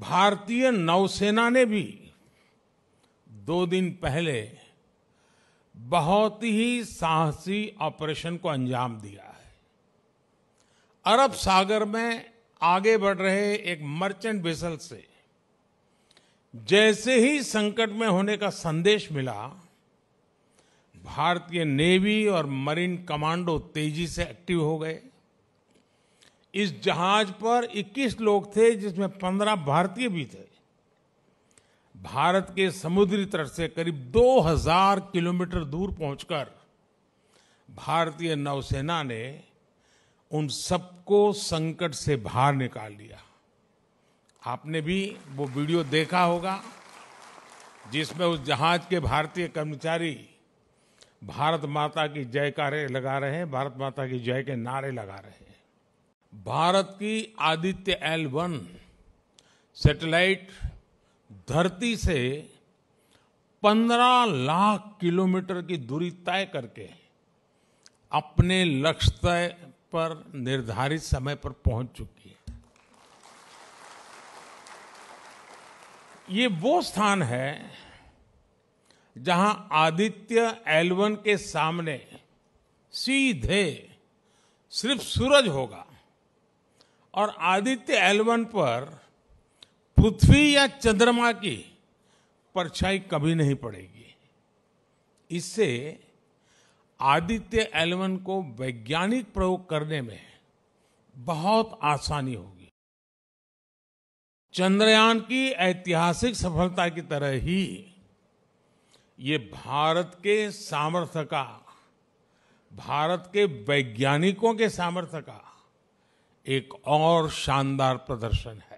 भारतीय नौसेना ने भी दो दिन पहले बहुत ही साहसी ऑपरेशन को अंजाम दिया है अरब सागर में आगे बढ़ रहे एक मर्चेंट वेसल से जैसे ही संकट में होने का संदेश मिला भारतीय नेवी और मरीन कमांडो तेजी से एक्टिव हो गए इस जहाज पर 21 लोग थे जिसमें 15 भारतीय भी थे भारत के समुद्री तट से करीब 2000 किलोमीटर दूर पहुंचकर भारतीय नौसेना ने उन सबको संकट से बाहर निकाल लिया आपने भी वो वीडियो देखा होगा जिसमें उस जहाज के भारतीय कर्मचारी भारत माता की जयकारे लगा रहे हैं भारत माता की जय के नारे लगा रहे हैं भारत की आदित्य एल वन सेटेलाइट धरती से 15 लाख किलोमीटर की दूरी तय करके अपने लक्ष्य तय पर निर्धारित समय पर पहुंच चुकी है ये वो स्थान है जहां आदित्य एलवन के सामने सीधे सिर्फ सूरज होगा और आदित्य एलवन पर पृथ्वी या चंद्रमा की परछाई कभी नहीं पड़ेगी इससे आदित्य एलवन को वैज्ञानिक प्रयोग करने में बहुत आसानी होगी चंद्रयान की ऐतिहासिक सफलता की तरह ही ये भारत के सामर्थ्य का भारत के वैज्ञानिकों के सामर्थ्य का एक और शानदार प्रदर्शन है